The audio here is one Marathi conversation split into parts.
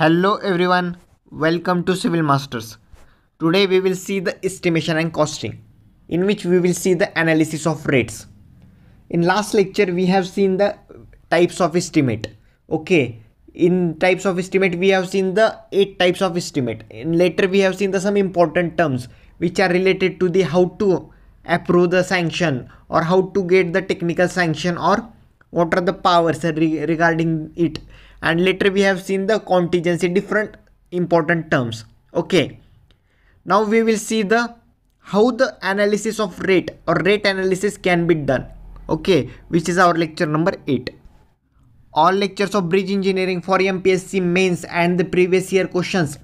Hello everyone, welcome to Civil Masters. Today we will see the estimation and costing, in which we will see the analysis of rates. In last lecture we have seen the types of estimate. Okay, in types of estimate we have seen the 8 types of estimate. In later we have seen the some important terms which are related to the how to approve the sanction or how to get the technical sanction or what are the powers regarding it and later we have seen the contingency different important terms okay now we will see the how the analysis of rate or rate analysis can be done okay which is our lecture number 8 all lectures of bridge engineering for mpsc mains and the previous year questions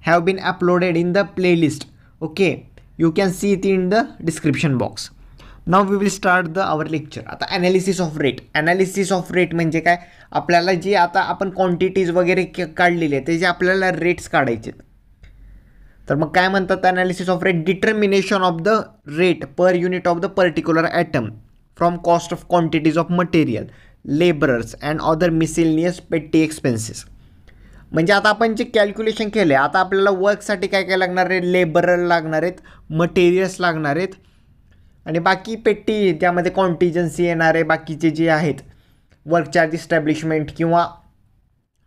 have been uploaded in the playlist okay you can see it in the description box now we will start the our lecture आता analysis of rate analysis of rate म्हणजे काय आपल्याला जे आता आपण क्वांटिटीज वगैरे काढलेले आहेत जे आपल्याला रेट्स काढायचे तर मग काय म्हणतात analysis of rate determination of the rate per unit of the particular item from cost of quantities of material labourers and other miscellaneous petty expenses म्हणजे आता आपण जे कॅल्क्युलेशन केले आता आपल्याला वर्कसाठी काय काय लागणार आहे लेबरर लागणार आहेत मटेरियल्स लागणार आहेत आणि बाकी पेटी त्यामध्ये कॉन्टिजन्सी येणारे बाकीचे जे आहेत वर्क चार्ज इस्टॅब्लिशमेंट किंवा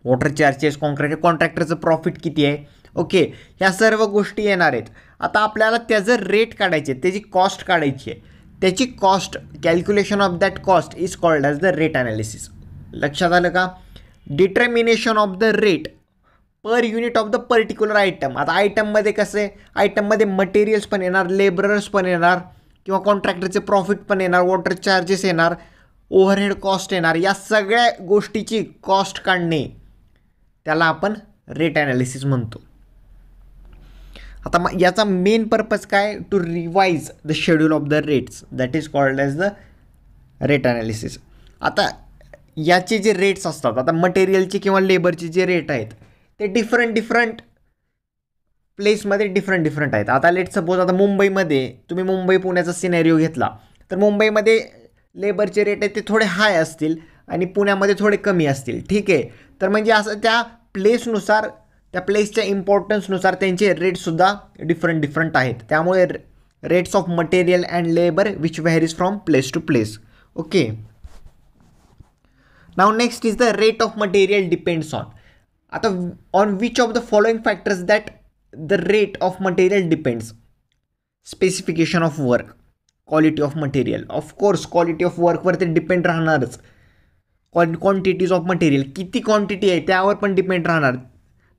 वॉटर चार्जेस कॉन्ट्रॅक्ट कॉन्ट्रॅक्टरचं प्रॉफिट किती आहे ओके ह्या सर्व गोष्टी येणार आहेत आता आपल्याला त्याचं रेट काढायचे त्याची कॉस्ट काढायची आहे त्याची cost calculation of that cost is called as the rate analysis लक्षात आलं का determination of the rate per unit of the particular item आता आयटममध्ये कसं आहे आयटममध्ये मटेरियल्स पण येणार लेबरर्स पण येणार किंवा कॉन्ट्रॅक्टरचे प्रॉफिट पण येणार वॉटर चार्जेस येणार ओव्हरहेड कॉस्ट येणार या सगळ्या गोष्टीची कॉस्ट काढणे त्याला आपण रेट ॲनालिसिस म्हणतो आता मग याचा मेन पर्पज काय to revise the schedule of the rates that is called as the rate analysis आता याचे जे रेट्स असतात आता मटेरियलचे किंवा लेबरचे जे रेट आहेत ते डिफरंट डिफरंट प्लेसमध्ये डिफरंट डिफरंट आहेत आता लेट सपोज आता मुंबईमध्ये तुम्ही मुंबई पुण्याचा सिनेरिओ घेतला तर मुंबईमध्ये लेबरचे रेट आहेत ते थोडे हाय असतील आणि पुण्यामध्ये थोडे कमी असतील ठीक आहे तर म्हणजे असं त्या प्लेसनुसार त्या प्लेसच्या इम्पॉर्टन्सनुसार त्यांचे रेटसुद्धा डिफरंट डिफरंट आहेत त्यामुळे rates of material and labour which varies from place to place okay now next is the rate of material depends on आता on which of the following factors that the rate of material depends specification of work quality of material of course quality of वर्कवर ते डिपेंड राहणारच क्वा क्वांटिटीज ऑफ मटेरियल किती क्वांटिटी आहे त्यावर पण डिपेंड राहणार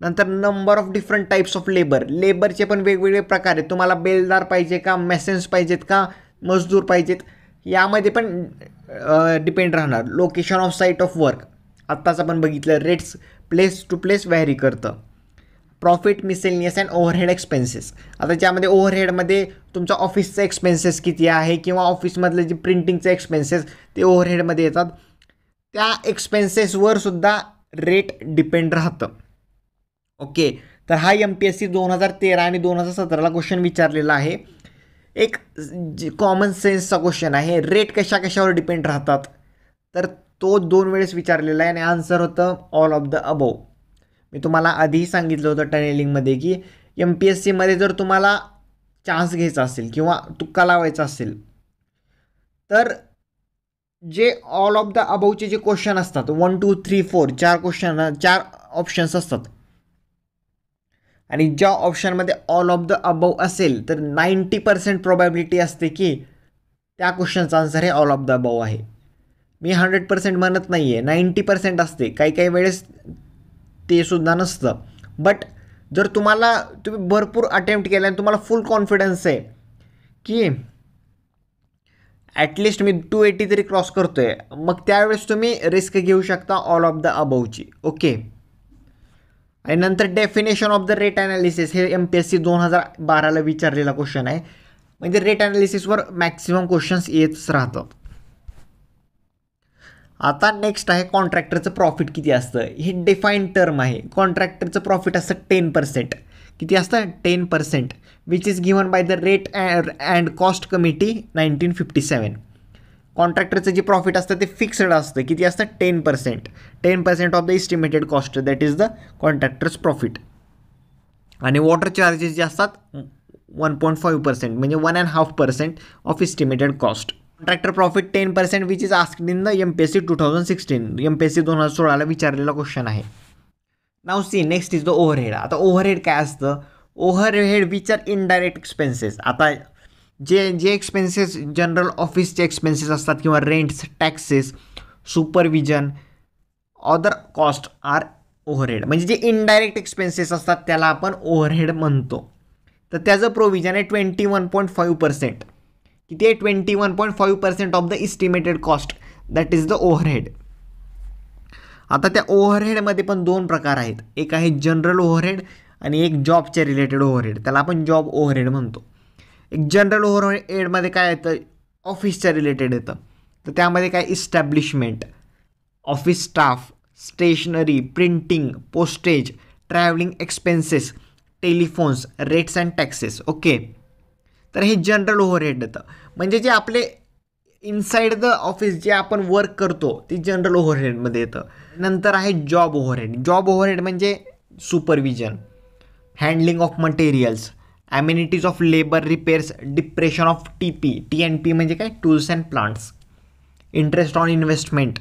नंतर number of different types of labour लेबरचे पण वेगवेगळे प्रकार आहेत तुम्हाला बेलदार पाहिजे का मेसेन्स पाहिजेत का मजदूर पाहिजेत यामध्ये पण डिपेंड राहणार location of site of work आत्ताच आपण बघितलं rates place to place vary करतं profit miscellaneous and overhead expenses आता ज्यामध्ये ओव्हरहेडमध्ये तुमचा ऑफिसचा एक्सपेन्सेस किती आहे किंवा ऑफिसमधले जे प्रिंटिंगचे एक्सपेन्सेस ते ओव्हरहेडमध्ये येतात त्या एक्सपेन्सेसवर सुद्धा रेट डिपेंड राहतं ओके तर हा एम पी एस सी दोन हजार तेरा आणि दोन हजार सतराला क्वेश्चन विचारलेला आहे एक कॉमन सेन्सचा क्वेश्चन आहे रेट कशा कशावर डिपेंड राहतात तर तो दोन वेळेस विचारलेला आहे आणि आन्सर होतं ऑल ऑफ द अबोव मी तुम्हाला आधीही सांगितलं होतं टनेलिंगमध्ये की एम पी एस सीमध्ये जर तुम्हाला चान्स घ्यायचा असेल किंवा तुक्का लावायचा असेल तर जे ऑल ऑफ द अबाऊचे जे क्वेश्चन असतात वन टू थ्री फोर चार क्वेश्चन चार ऑप्शन्स असतात आणि ज्या ऑप्शनमध्ये ऑल ऑफ द अबव असेल तर नाईंटी पर्सेंट प्रोबॅबिलिटी असते की त्या क्वेश्चनचा आन्सर हे ऑल ऑफ द अबव आहे मी हंड्रेड पर्सेंट म्हणत नाही आहे नाईंटी पर्सेंट असते काही काही वेळेस ते सुद्धा नसतं बट जर तुम्हाला तुम्ही भरपूर अटेम्प्ट केला आणि तुम्हाला फुल कॉन्फिडन्स आहे की ॲटलिस्ट मी टू एटी तरी क्रॉस करतो आहे मग त्यावेळेस तुम्ही रिस्क घेऊ शकता ऑल ऑफ द अबवची ओके आणि नंतर definition of the rate analysis हे एम पी एस सी दोन हजार बाराला विचारलेला क्वेश्चन आहे म्हणजे रेट ॲनालिसिसवर मॅक्सिमम क्वेश्चन्स येतच राहतात आता नेक्स्ट आहे कॉन्ट्रॅक्टरचं प्रॉफिट किती असतं हे डिफाईन टर्म आहे कॉन्ट्रॅक्टरचं प्रॉफिट असतं टेन पर्सेंट किती असतं ten percent which is given by the rate and cost committee nineteen fifty seven कॉन्ट्रॅक्टरचं जे प्रॉफिट असतं ते फिक्स्ड असतं किती असतं ten percent ten percent of the estimated cost that is the contractor's profit आणि वॉटर चार्जेस जे असतात वन पॉईंट फाईव्ह पर्सेंट म्हणजे one and half percent of estimated cost contractor profit ten percent which is ask in the M P S C two thousand sixteen M P S C दोन हजार सोळाला विचारलेला क्वेश्चन आहे now see next is the overhead आता ओव्हरहेड काय असतं overhead which are indirect expenses आता जे जे एक्सपेन्सेस जनरल ऑफिसचे एक्सपेन्सेस असतात किंवा rents taxes supervision other cost are overhead म्हणजे जे इनडायरेक्ट एक्सपेन्सेस असतात त्याला आपण ओव्हरहेड म्हणतो तर त्याचं प्रोव्हिजन आहे twenty one point five percent किती आहे twenty one point five percent of the estimated cost that is the overhead आता त्या ओव्हरहेडमध्ये पण दोन प्रकार आहेत एक आहे जनरल ओव्हरहेड आणि एक जॉबच्या रिलेटेड ओव्हरहेड त्याला आपण जॉब ओव्हरहेड म्हणतो एक जनरल ओव्हरहेडमध्ये काय येतं ऑफिसच्या रिलेटेड येतं तर त्यामध्ये काय establishment office staff stationery printing postage travelling expenses telephones rates and taxes okay तर हे जनरल ओव्हरहेड येतं म्हणजे जे आपले इनसाईड द ऑफिस जे आपण वर्क करतो ते जनरल ओव्हरहेडमध्ये येतं नंतर आहे जॉब ओव्हरहेड जॉब ओव्हरहेड म्हणजे supervision handling of materials amenities of labour repairs depression of T P T N P म्हणजे काय tools and plants interest on investment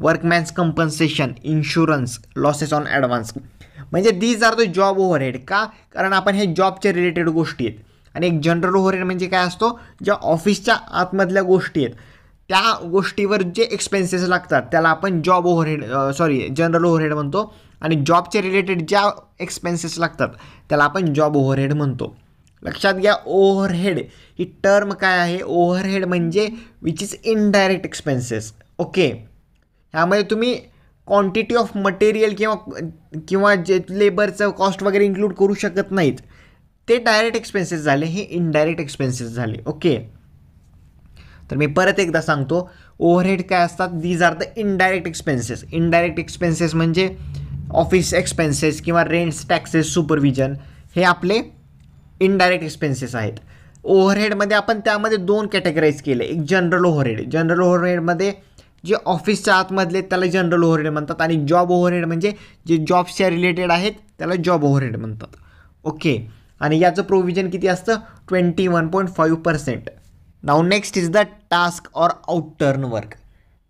workman's compensation insurance losses on advance म्हणजे these are the job overhead का कारण आपण हे जॉबच्या रिलेटेड गोष्टी आहेत आणि एक जनरल ओव्हरहेड म्हणजे काय असतो ज्या ऑफिसच्या आतमधल्या गोष्टी आहेत त्या गोष्टीवर जे एक्सपेन्सेस लागतात त्याला आपण job overhead sorry general overhead म्हणतो आणि जॉबच्या रिलेटेड ज्या एक्सपेन्सेस लागतात त्याला आपण जॉब ओव्हरहेड म्हणतो लक्षात घ्या ओव्हरहेड ही टर्म काय आहे ओव्हरहेड म्हणजे which is indirect expenses okay ह्यामध्ये तुम्ही क्वांटिटी ऑफ मटेरियल किंवा किंवा जे लेबरचं कॉस्ट वगैरे इन्क्लूड करू शकत नाहीत ते डायरेक्ट एक्सपेन्सेस झाले हे इनडायरेक्ट एक्सपेन्सेस झाले ओके तर मी परत एकदा सांगतो ओव्हरहेड काय असतात these are the indirect expenses indirect expenses म्हणजे ऑफिस एक्सपेन्सेस किंवा रेंट्स टॅक्सेस सुपरविजन हे आपले इनडायरेक्ट एक्सपेन्सेस आहेत ओव्हरहेडमध्ये आपण त्यामध्ये दोन कॅटेगराईज केले एक जनरल ओव्हरहेड जनरल ओव्हरहेडमध्ये जे ऑफिसच्या आतमधले त्याला जनरल ओव्हरहेड म्हणतात आणि जॉब ओव्हरहेड म्हणजे जे जॉबच्या रिलेटेड आहेत त्याला जॉब ओव्हरहेड म्हणतात ओके आणि याचं प्रोव्हिजन किती असतं twenty one point five percent now next is the task or out turn work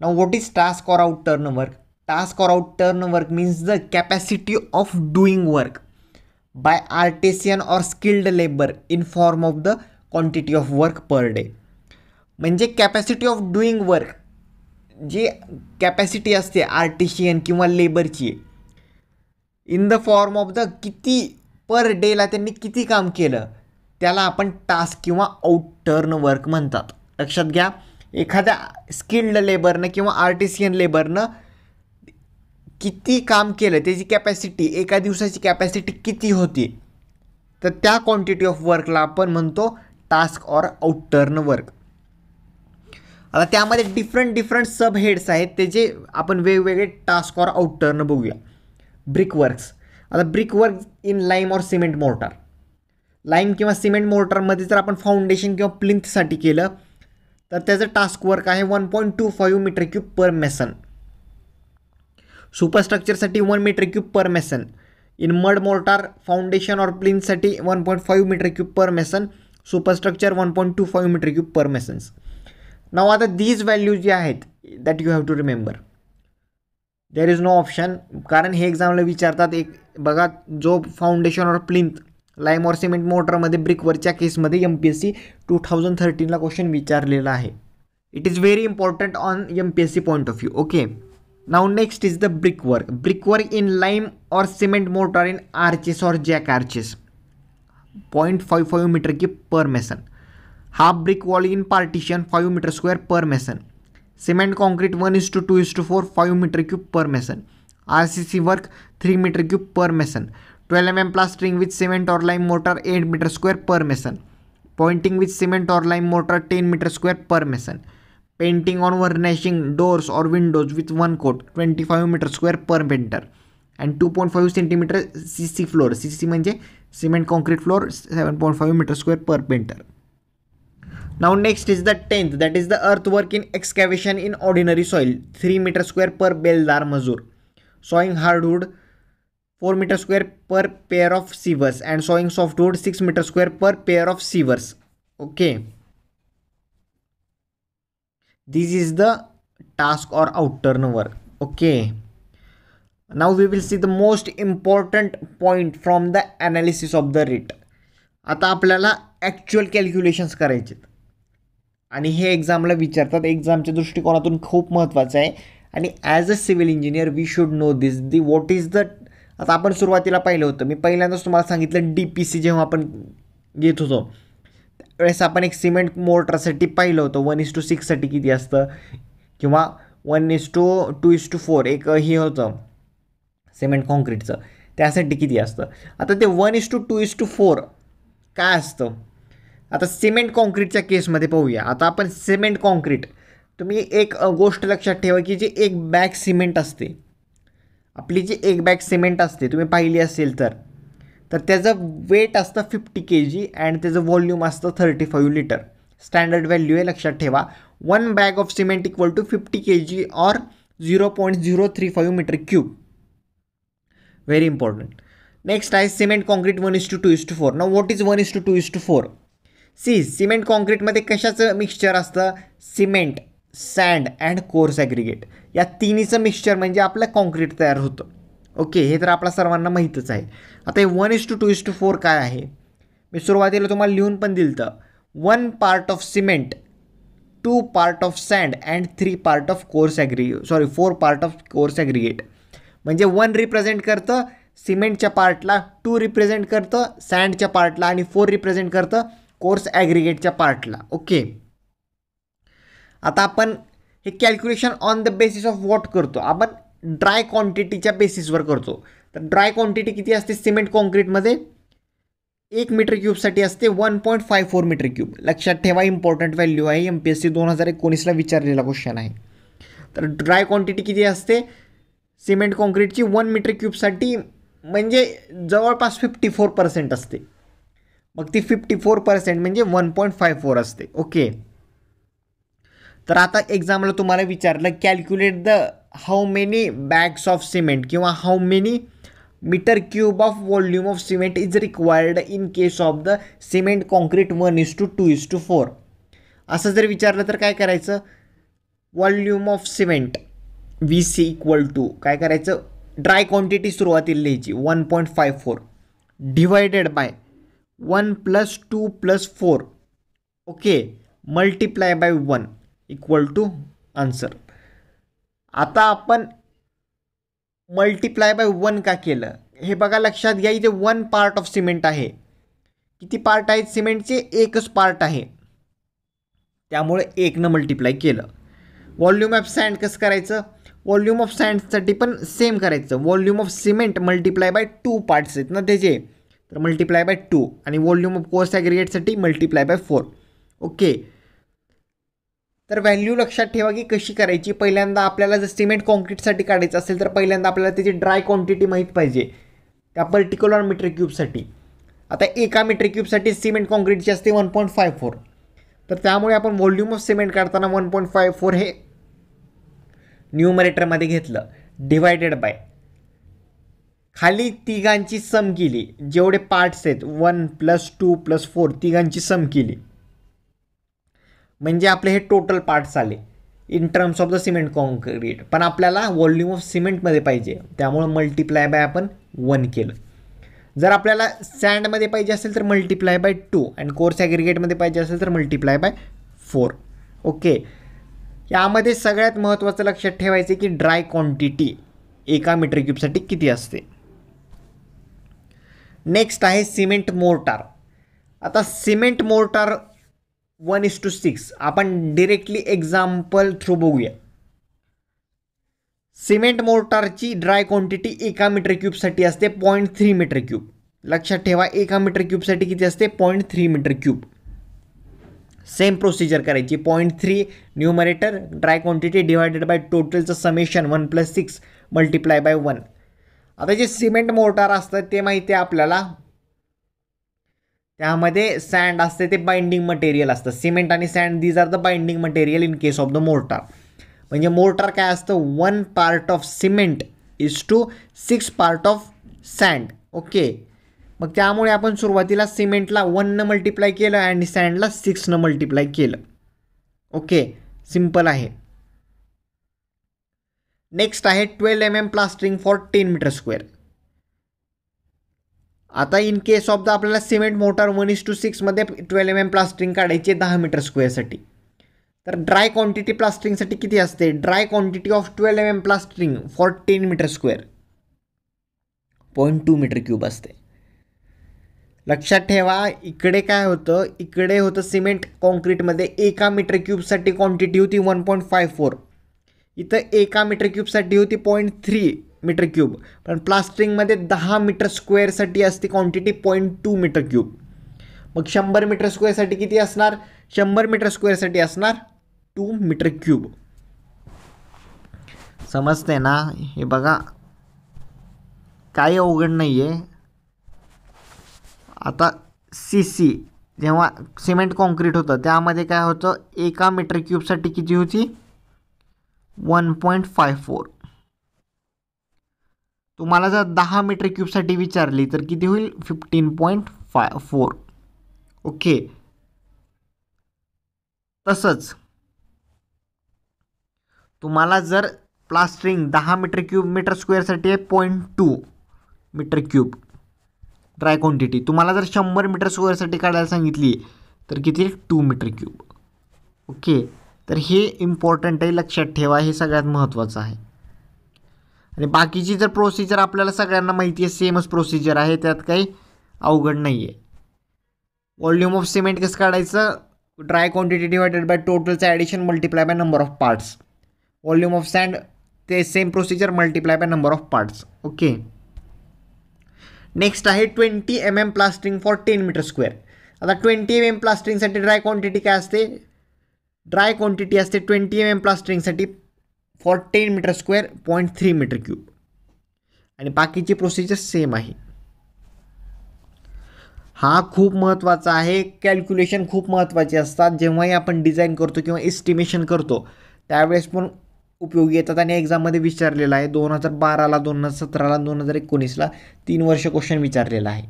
now what is task or out turn work task or out turn work means the capacity of doing work by artisan or skilled labour in form of the quantity of work per day म्हणजे कॅपॅसिटी ऑफ डुईंग वर्क जी कॅपॅसिटी असते आर्टिशियन किंवा लेबरची in the form of the किती पर डेला त्यांनी किती काम केलं त्याला आपण टास्क किंवा आउट वर्क म्हणतात लक्षात घ्या एखाद्या स्किल्ड लेबरनं किंवा आर्टिसियन लेबरनं किती काम केलं त्याची कॅपॅसिटी एका दिवसाची कॅपॅसिटी किती होती तर त्या क्वांटिटी ऑफ वर्कला आपण म्हणतो टास्क ऑर आउट वर्क आता त्यामध्ये डिफरंट डिफरंट सब हेड्स आहेत जे आपण वेगवेगळे टास्क ऑर आउट बघूया बघूया वर्क्स आता ब्रिक वर्क इन लाईम और सिमेंट मोर्टार लाईम किंवा सिमेंट मोर्टारमध्ये जर आपण फाउंडेशन किंवा प्लिंथसाठी केलं तर त्याचं टास्क वर्क आहे one point two five metre cube per mason सुपरस्ट्रक्चरसाठी one metre cube per mason in mud mortar foundation और प्लिंथसाठी one point five metre cube per mason superstructure one point two five metre cube per masons now आता दीज व्हॅल्यू जे आहेत that you have to remember there is no option कारण हे एक्झामला विचारतात एक बघा जो फाउंडेशन और प्लिंथ लाइम और सीमेंट मोटर मे ब्रिकवर केस मे M P S C two thousand का क्वेश्चन विचार है it is very important on M P S C point of view okay now next is the brick work in lime और सीमेंट मोटर इन आर्चेस और jack arches point five five metre की पर mason half brick wall in partition five metre square per mason cement concrete one is to two is to four five metre cube per mason R C C work three metre cube per mason twelve M M plastering with cement और lime mortar eight metre square per mason pointing with cement और lime mortar ten metre square per mason painting on varnishing doors और windows with one coat twenty five metre square per mentor and two point five centimetre C C floor C C म्हणजे cement concrete floor seven point five metre square per painter now next is the tenth that is the earth work in excavation in ordinary soil three metre square per बेलदार मजूर sawing hardwood four metre square per pair of sawyers and sawing softwood six metre square per pair of sawyers okay this is the task or out turn वर okay now we will see the most important point from the analysis of the rate आता आपल्याला ॲक्च्युअल कॅल्क्युलेशन्स करायचे आणि हे एक्झामला विचारतात एक्झामच्या दृष्टिकोनातून खूप महत्त्वाचं आहे आणि as a civil engineer we should know this the what is the आता आपण सुरुवातीला पाहिलं होतं मी पहिल्यांदाच तुम्हाला सांगितलं डी पी सी जेव्हा आपण घेत होतो त्यावेळेस आपण एक सिमेंट मोटरसाठी पाहिलं होतं वन इस टू सिक्ससाठी किती असतं किंवा one is to two is to four एक हे होतं सिमेंट कॉन्क्रीटचं त्यासाठी किती असतं आता ते one is to two is to four काय असतं आता सिमेंट कॉन्क्रीटच्या केसमध्ये पाहूया आता आपण सिमेंट कॉन्क्रीट तुम्ही एक गोष्ट लक्षात ठेवा की जी एक बॅग सिमेंट असते आपली जी एक बॅग सिमेंट असते तुम्ही पाहिली असेल तर तर त्याचं वेट असतं फिफ्टी के जी अँड त्याचं व्हॉल्यूम असतं thirty five litre standard value आहे लक्षात ठेवा one bag of cement equal to fifty K G or zero point zero three five metre cube very important next आहे cement concrete one is to two is to four ना what is one is to two is to four सी सिमेंट कॉन्क्रीटमध्ये कशाचं मिक्सचर असतं cement sand and coarse aggregate या तिन्हीचं मिक्सचर म्हणजे आपलं कॉन्क्रीट तयार होतं ओके हे तर आपल्या सर्वांना माहीतच आहे आता हे one is to two is to four काय आहे मी सुरुवातीला तुम्हाला लिहून पण दिलं तर one part of cement two part of sand and three part of coarse ॲग्री sorry four part of coarse aggregate म्हणजे वन रिप्रेझेंट करतं सिमेंटच्या पार्टला टू रिप्रेझेंट करतं सँडच्या पार्टला आणि फोर रिप्रेझेंट करतं कोर्स ॲग्रिगेटच्या पार्टला ओके आता आपण हे calculation on the basis of what करतो आपण ड्राय क्वांटिटीच्या बेसिसवर करतो तर ड्राय क्वांटिटी किती असते सिमेंट कॉन्क्रीटमध्ये एक मीटर क्यूबसाठी असते one point five four metre cube लक्षात ठेवा इम्पॉर्टंट व्हॅल्यू आहे एम पी एस सी दोन हजार एकोणीसला विचारलेला क्वेश्चन आहे तर ड्राय क्वांटिटी किती असते सिमेंट कॉन्क्रीटची वन मीटर क्यूबसाठी म्हणजे जवळपास फिफ्टी फोर पर्सेंट असते मग ती फिफ्टी फोर पर्सेंट म्हणजे वन पॉईंट फाय फोर असते ओके तर आता एक्झामला तुम्हाला विचारलं calculate the how many bags of cement किंवा how many metre cube of volume of cement is required in case of the cement concrete one is to two is to four असं जर विचारलं तर काय करायचं volume of cement we see equal to काय करायचं ड्राय क्वांटिटी सुरुवातीला लिहायची one point five four divided by one plus two plus four okay multiply by one equal to answer आता आपण मल्टिप्लाय बाय वन का केलं हे बघा लक्षात घ्या इथे वन पार्ट ऑफ सिमेंट आहे किती पार्ट आहेत सिमेंटचे एकच पार्ट आहे त्यामुळे एकनं मल्टिप्लाय केलं वॉल्यूम ऑफ सँड कसं करायचं वॉल्यूम ऑफ सँडसाठी पण सेम करायचं volume of cement multiply by two parts आहेत ना त्याचे तर मल्टिप्लाय बाय टू आणि वॉल्यूम ऑफ कोर्स ॲग्रिगेटसाठी मल्टिप्लाय बाय फोर ओके तर व्हॅल्यू लक्षात ठेवा की कशी करायची पहिल्यांदा आपल्याला जर सिमेंट कॉन्क्रीटसाठी काढायचं असेल तर पहिल्यांदा आपल्याला त्याची ड्राय क्वांटिटी माहीत पाहिजे त्या पर्टिक्युलर मीटर क्यूबसाठी आता एका मीटर क्यूबसाठी सिमेंट कॉन्क्रीटची असते वन पॉईंट फाय फोर तर त्यामुळे आपण व्हॉल्यूम ऑफ सिमेंट काढताना वन पॉईंट फाय फोर हे न्यूमरेटरमध्ये घेतलं डिवायडेड बाय खाली तिघांची सम केली जेवढे पार्ट्स आहेत one plus two plus four तिघांची सम केली म्हणजे आपले हे टोटल पार्ट्स आले in terms of the cement concrete पण आपल्याला व्हॉल्यूम ऑफ सिमेंटमध्ये पाहिजे त्यामुळं मल्टिप्लाय बाय आपण वन केलं जर आपल्याला सँडमध्ये पाहिजे असेल तर multiply by two and coarse ॲग्रिगेटमध्ये पाहिजे असेल तर मल्टिप्लाय बाय फोर ओके यामध्ये सगळ्यात महत्त्वाचं लक्षात ठेवायचं की ड्राय क्वांटिटी एका मीटर क्यूबसाठी किती असते नेक्स्ट आहे सिमेंट मोर्टार आता cement mortar one is two six आपण डिरेक्टली एक्झाम्पल थ्रू बघूया सिमेंट मोर्टारची ड्राय क्वांटिटी एका मीटर क्यूबसाठी असते पॉईंट थ्री मीटर क्यूब लक्षात ठेवा एका मीटर क्यूबसाठी किती असते point three metre cube same procedure करायची point three numerator dry quantity divided by टोटलचं summation one plus six multiply by one आता जे सिमेंट मोर्टार असतात ते माहिती आहे आपल्याला त्यामध्ये सँड असते ते बाइंडिंग मटेरियल असतं सिमेंट आणि sand these are the binding material in case of the mortar म्हणजे मोर्टार काय असतं one part of cement is two six part of sand okay मग त्यामुळे आपण सुरुवातीला सिमेंटला वननं मल्टिप्लाय केलं आणि सँडला सिक्सनं मल्टिप्लाय केलं ओके सिम्पल आहे नेक्स्ट आहे twelve M M plastering for ten metre square आता इन केस ऑफ द आपल्याला cement mortar one is two सिक्समध्ये ट्वेल्व एम एम प्लास्टिंग काढायची दहा मीटर स्क्वेअरसाठी तर ड्राय क्वांटिटी प्लास्टरिंगसाठी किती असते dry quantity of twelve M M plastering for ten metre square point two metre cube असते लक्षात ठेवा इकडे काय होतं इकडे होतं सिमेंट कॉन्क्रीटमध्ये एका मीटर क्यूबसाठी क्वांटिटी होती वन पॉईंट फाय फोर इथं एका मीटर क्यूबसाठी होती पॉईंट थ्री मीटर क्यूब पण प्लास्टरिंगमध्ये दहा मीटर स्क्वेअरसाठी असते quantity point two metre cube मग शंभर मीटर स्क्वेअरसाठी किती असणार शंभर मीटर स्क्वेअरसाठी असणार टू मीटर क्यूब समजते ना हे बघा काही अवघड नाही आहे आता सी सी जेव्हा सिमेंट कॉन्क्रीट होतं त्यामध्ये काय होतं एका मीटर क्यूबसाठी किती होती वन पॉईंट फाय फोर तुम्हाला जर दहा मीटर क्यूबसाठी विचारली तर किती होईल fifteen point five four okay तसंच तुम्हाला जर प्लास्टरिंग दहा मीटर क्यूब मीटर स्क्वेअरसाठी आहे point two metre cube dry quantity तुम्हाला जर शंभर मीटर स्क्वेअरसाठी काढायला सांगितली तर किती टू मीटर क्यूब ओके तर हे इम्पॉर्टंट आहे लक्षात ठेवा हे सगळ्यात महत्त्वाचं आहे आणि बाकीची जर प्रोसिजर आपल्याला सगळ्यांना माहिती आहे सेमच प्रोसिजर आहे त्यात काही अवघड नाही आहे वॉल्यूम ऑफ सिमेंट कसं काढायचं ड्राय क्वांटिटी डिवायडेड बाय टोटलचं addition multiply by number of parts volume of sand ते same procedure multiply by number of parts okay next आहे twenty M M plastering for ten metre square आता ट्वेंटी एम एम प्लास्टिंगसाठी ड्राय क्वांटिटी काय असते ड्राय क्वांटिटी असते ट्वेंटी एम एम प्लास्टिंगसाठी for ten metre square point three metre cube आणि बाकीची प्रोसिजर सेम आहे हा खूप महत्त्वाचा आहे कॅल्क्युलेशन खूप महत्त्वाचे असतात जेव्हाही आपण डिझाईन करतो किंवा एस्टिमेशन करतो त्यावेळेस पण उपयोगी येतात आणि एक्झाममध्ये विचारलेला आहे दोन हजार बाराला दोन हजार सतराला दोन हजार एकोणीसला तीन वर्ष क्वेश्चन विचारलेला आहे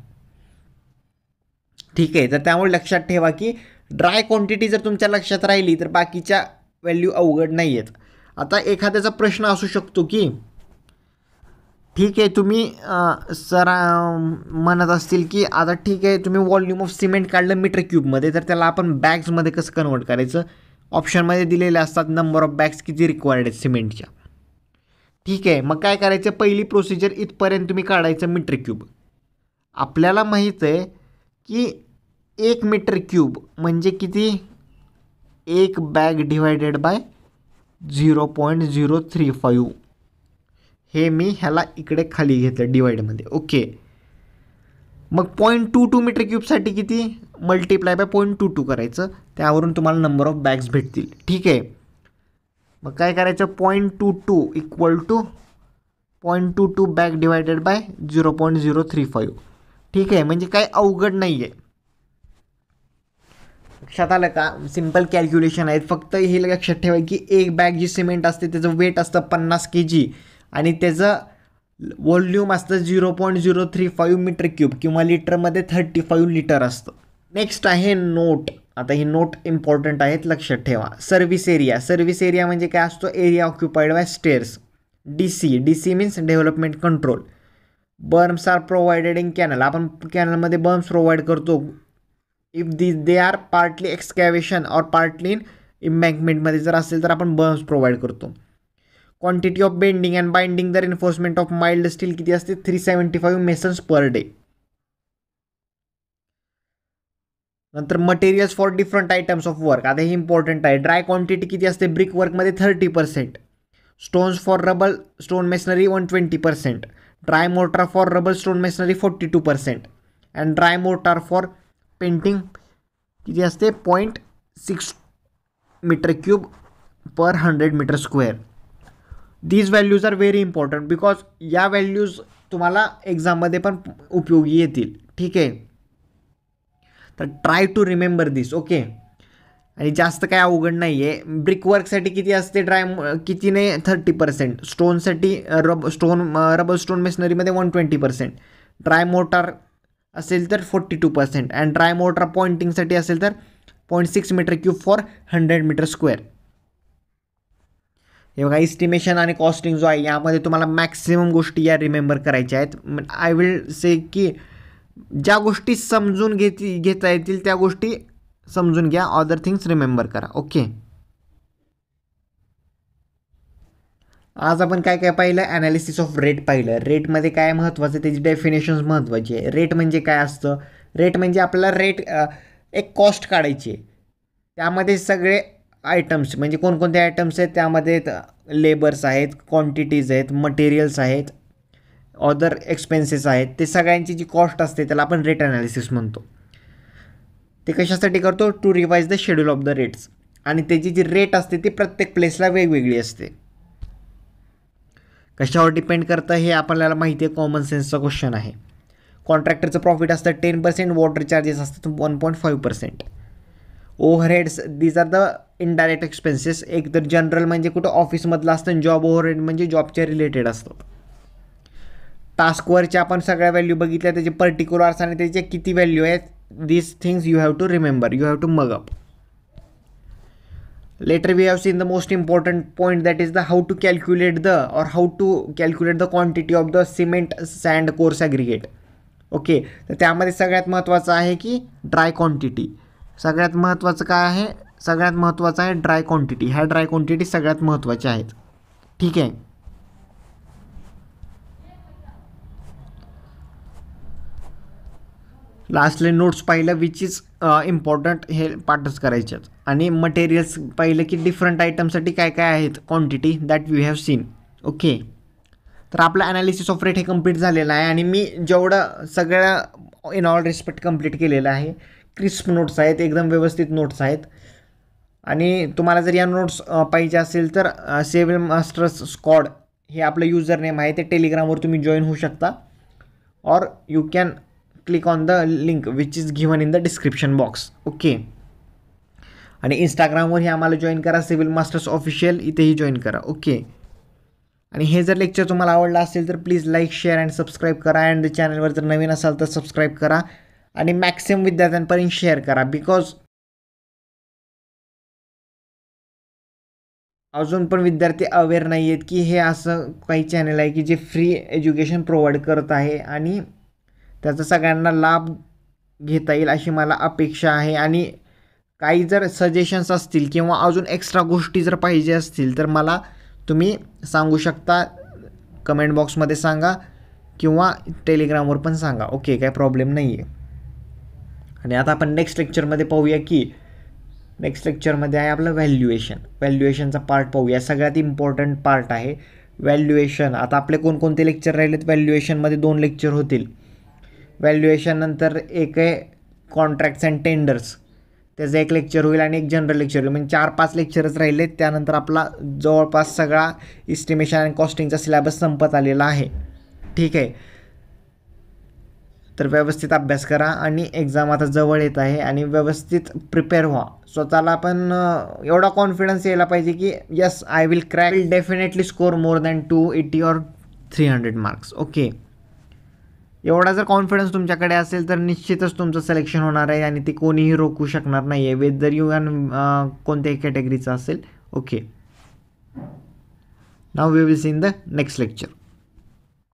ठीक आहे तर त्यामुळे लक्षात ठेवा की ड्राय क्वांटिटी जर तुमच्या लक्षात राहिली तर बाकीच्या व्हॅल्यू अवघड नाही आहेत आता एखाद्याचा प्रश्न असू शकतो की ठीक आहे तुम्ही सर म्हणत असतील की आता ठीक आहे तुम्ही वॉल्यूम ऑफ सिमेंट काढलं मीटर क्यूबमध्ये तर त्याला आपण बॅग्समध्ये कसं कन्वर्ट करायचं ऑप्शनमध्ये दिलेले असतात नंबर ऑफ बॅग्स किती रिक्वायर्ड आहेत सिमेंटच्या ठीक आहे मग काय करायचं पहिली प्रोसिजर इथपर्यंत तुम्ही काढायचं मीटर क्यूब आपल्याला माहीत आहे की एक मीटर क्यूब म्हणजे किती एक bag divided by zero point zero three five हे मी ह्याला इकडे खाली घेतलं डिवाईडमध्ये ओके मग पॉईंट टू टू मीटर क्यूबसाठी किती multiply by point two two करायचं त्यावरून तुम्हाला नंबर ऑफ बॅग्स भेटतील ठीक आहे मग काय करायचं point two two equal to point two two bag divided by zero point zero three five ठीक आहे म्हणजे काय अवघड नाही आहे लक्षात आलं का सिम्पल कॅल्क्युलेशन आहेत फक्त हे लक्षात ठेवा की एक बॅग जी सिमेंट असते त्याचं वेट असतं पन्नास के जी आणि त्याचं व्हॉल्यूम असतं zero point zero three five metre cube किंवा लिटरमध्ये थर्टी फाईव्ह लिटर असतं नेक्स्ट आहे नोट आता हे नोट इम्पॉर्टंट आहेत लक्षात ठेवा सर्व्हिस एरिया सर्व्हिस एरिया म्हणजे काय असतो area occupied by stairs D C D C means development control berms are provided in canal आपण कॅनलमध्ये बर्म्स प्रोव्हाइड करतो if these they are partly excavation और पार्टली इन इम्बँकमेंटमध्ये जर असेल तर आपण बर्म्स प्रोव्हाइड करतो quantity of bending and binding the reinforcement of mild steel किती असते three seventy five masons per day नंतर materials for different items of work आता हे इम्पॉर्टंट आहे ड्राय क्वांटिटी किती असते ब्रिक वर्कमध्ये thirty percent stones for rubble stone masonry one twenty percent dry mortar for rubble stone masonry forty two percent and dry mortar for pointing किती असते point six metre cube per hundred metre square these values are very important because या व्हॅल्यूज तुम्हाला एक्झाममध्ये पण उपयोगी येतील ठीक आहे तर try to remember this okay आणि जास्त काय अवघड नाही आहे ब्रिकवर्कसाठी किती असते ड्राय किती नाही थर्टी पर्सेंट स्टोनसाठी रब स्टोन रबर स्टोन मेशनरीमध्ये one twenty percent dry mortar असेल तर forty two percent and dry mortar पॉइंटिंगसाठी असेल तर point six metre cube for hundred metre square हे बघा इस्टिमेशन आणि कॉस्टिंग जो आहे यामध्ये तुम्हाला मॅक्सिमम गोष्टी या रिमेंबर करायच्या आहेत आय विल से की ज्या गोष्टी समजून घेती घेता येतील त्या गोष्टी समजून घ्या अदर थिंग्स रिमेंबर करा ओके आज आपण काय काय पाहिलं ॲनालिसिस ऑफ रेट पाहिलं रेटमध्ये काय महत्त्वाचं आहे त्याची डेफिनेशन्स महत्त्वाची आहे रेट म्हणजे काय असतं रेट म्हणजे आपल्याला रेट एक कॉस्ट काढायची आहे त्यामध्ये सगळे आयटम्स म्हणजे कोणकोणते आयटम्स आहेत त्यामध्ये लेबर्स आहेत क्वांटिटीज आहेत मटेरियल्स आहेत अदर एक्सपेन्सेस आहेत ते सगळ्यांची जी कॉस्ट असते त्याला आपण रेट ॲनालिसिस म्हणतो ते कशासाठी करतो to revise the schedule of the rates आणि त्याची जी रेट असते ती प्रत्येक प्लेसला वेगवेगळी असते कशावर डिपेंड करतं हे आपल्याला माहिती आहे कॉमन सेन्सचा क्वेश्चन आहे कॉन्ट्रॅक्टरचं प्रॉफिट असतं टेन पर्सेंट वॉटर चार्जेस असतात one point five percent overheads these are the indirect expenses एक तर जनरल म्हणजे कुठं ऑफिसमधलं असतं जॉब ओव्हरहेड म्हणजे जॉबच्या रिलेटेड असतं टास्कवरच्या आपण सगळ्या व्हॅल्यू बघितल्या त्याचे पर्टिक्युलर्स आणि त्याचे किती व्हॅल्यू आहेत these things you have to remember you have to mug up later we have seen the most important point that is the how to calculate the or how to calculate the quantity of the cement sand coarse aggregate okay तर त्यामध्ये सगळ्यात महत्त्वाचं आहे की ड्राय क्वांटिटी सगळ्यात महत्त्वाचं काय आहे सगळ्यात महत्त्वाचं आहे ड्राय क्वांटिटी ह्या ड्राय क्वांटिटी सगळ्यात महत्त्वाच्या आहेत ठीक आहे लास्टले नोट्स पाहिलं विच इज इम्पॉर्टंट हे पाठच करायच्यात आणि मटेरियल्स पाहिलं की डिफरंट आयटमसाठी काय काय आहेत quantity that we have seen okay तर आपलं ॲनालिसिस ऑफ रेट हे कम्प्लीट झालेलं आहे आणि मी जेवढं सगळ्या इन ऑल रिस्पेक्ट कम्प्लीट केलेलं आहे क्रिस्प नोट्स आहेत एकदम व्यवस्थित नोट्स आहेत आणि तुम्हाला जर या नोट्स पाहिजे असेल तर सेवन मास्टर्स स्कॉड हे आपलं युजर नेम आहे ते टेलिग्रामवर तुम्ही जॉईन होऊ शकता और you can click on the link which is given in the description box okay आणि इंस्टाग्रामवरही आम्हाला जॉईन करा सिव्हिल मास्टर्स ऑफिशियल इथेही जॉईन करा ओके आणि हे जर लेक्चर तुम्हाला आवडलं असेल तर please like share and subscribe करा अँड चॅनलवर जर नवीन असाल तर सबस्क्राईब करा आणि मॅक्सिमम विद्यार्थ्यांपर्यंत शेअर करा बिकॉज अजून पण विद्यार्थी अवेअर नाही आहेत की हे असं काही चॅनल आहे की जे फ्री एज्युकेशन प्रोव्हाइड करत आहे आणि त्याचा सगळ्यांना लाभ घेता येईल अशी मला अपेक्षा आहे आणि काही जर सजेशन्स असतील किंवा अजून एक्स्ट्रा गोष्टी जर पाहिजे असतील तर मला तुम्ही सांगू शकता कमेंट बॉक्समध्ये सांगा किंवा टेलिग्रामवर पण सांगा ओके काय प्रॉब्लेम नाही आहे आणि आता आपण नेक्स्ट लेक्चरमध्ये पाहूया की नेक्स्ट लेक्चरमध्ये आहे आपलं व्हॅल्युएशन व्हॅल्युएशनचा पार्ट पाहूया सगळ्यात इम्पॉर्टंट पार्ट आहे व्हॅल्युएशन आता आपले कोणकोणते लेक्चर राहिलेत व्हॅल्युएशनमध्ये दोन लेक्चर होतील व्हॅल्युएशननंतर एक आहे कॉन्ट्रॅक्ट्स अँड टेंडर्स त्याचं एक लेक्चर होईल आणि एक जनरल लेक्चर होईल म्हणजे चार पाच लेक्चरच राहिले त्यानंतर आपला जवळपास सगळा इस्टिमेशन आणि कॉस्टिंगचा सिलेबस संपत आलेला आहे ठीक आहे तर व्यवस्थित अभ्यास करा आणि एक्झाम आता जवळ येत आहे आणि व्यवस्थित प्रिपेअर व्हा स्वतःला पण एवढा कॉन्फिडन्स यायला पाहिजे की yes I will crack will definitely score more than two eighty or three hundred marks okay एवढा जर कॉन्फिडन्स तुमच्याकडे असेल तर निश्चितच तुमचं सिलेक्शन होणार आहे आणि ते कोणीही रोखू शकणार नाही आहे वेद यू एन कोणत्याही कॅटेगरीचं असेल okay now we will see in the next lecture